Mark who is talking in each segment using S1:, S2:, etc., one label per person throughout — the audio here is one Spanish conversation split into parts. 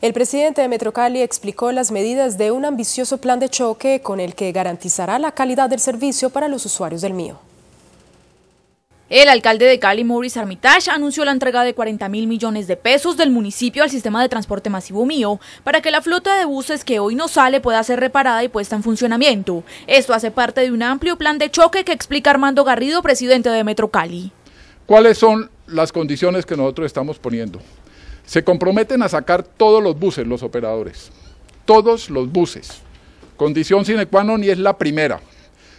S1: El presidente de Metrocali explicó las medidas de un ambicioso plan de choque con el que garantizará la calidad del servicio para los usuarios del mío. El alcalde de Cali, Maurice Armitage, anunció la entrega de 40 mil millones de pesos del municipio al sistema de transporte masivo mío para que la flota de buses que hoy no sale pueda ser reparada y puesta en funcionamiento. Esto hace parte de un amplio plan de choque que explica Armando Garrido, presidente de Metro Cali.
S2: ¿Cuáles son las condiciones que nosotros estamos poniendo? Se comprometen a sacar todos los buses los operadores, todos los buses. Condición sine qua non y es la primera.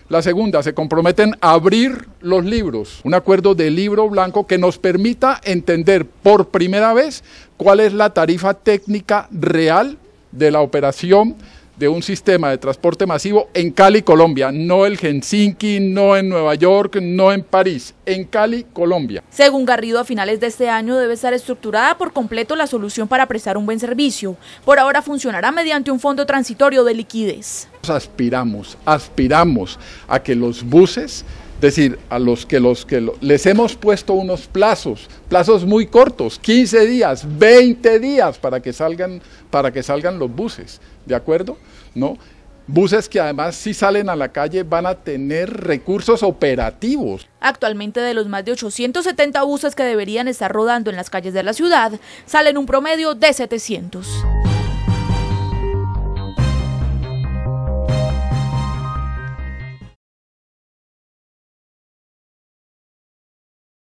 S2: La segunda, se comprometen a abrir los libros, un acuerdo de libro blanco que nos permita entender por primera vez cuál es la tarifa técnica real de la operación de un sistema de transporte masivo en Cali, Colombia, no en Helsinki, no en Nueva York, no en París, en Cali, Colombia. Según
S1: Garrido, a finales de este año debe estar estructurada por completo la solución para prestar un buen servicio. Por ahora funcionará mediante un fondo transitorio de liquidez.
S2: Aspiramos, aspiramos a que los buses es decir, a los que, los que les hemos puesto unos plazos, plazos muy cortos, 15 días, 20 días para que salgan, para que salgan los buses, ¿de acuerdo? ¿No? Buses que además si salen a la calle van a tener recursos operativos.
S1: Actualmente de los más de 870 buses que deberían estar rodando en las calles de la ciudad, salen un promedio de 700.